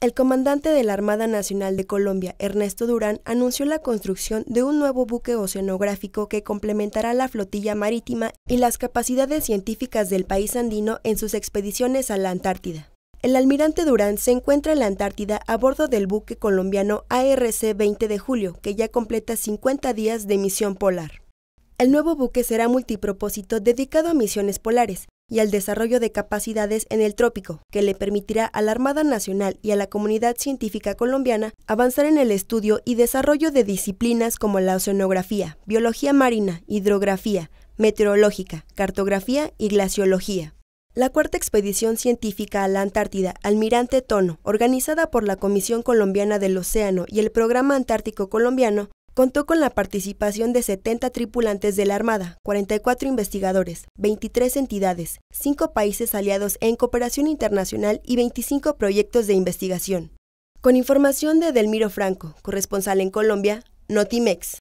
El comandante de la Armada Nacional de Colombia, Ernesto Durán, anunció la construcción de un nuevo buque oceanográfico que complementará la flotilla marítima y las capacidades científicas del país andino en sus expediciones a la Antártida. El almirante Durán se encuentra en la Antártida a bordo del buque colombiano ARC 20 de julio, que ya completa 50 días de misión polar. El nuevo buque será multipropósito dedicado a misiones polares, y al desarrollo de capacidades en el trópico, que le permitirá a la Armada Nacional y a la comunidad científica colombiana avanzar en el estudio y desarrollo de disciplinas como la oceanografía, biología marina, hidrografía, meteorológica, cartografía y glaciología. La cuarta expedición científica a la Antártida, Almirante Tono, organizada por la Comisión Colombiana del Océano y el Programa Antártico Colombiano, contó con la participación de 70 tripulantes de la Armada, 44 investigadores, 23 entidades, 5 países aliados en cooperación internacional y 25 proyectos de investigación. Con información de Delmiro Franco, corresponsal en Colombia, Notimex.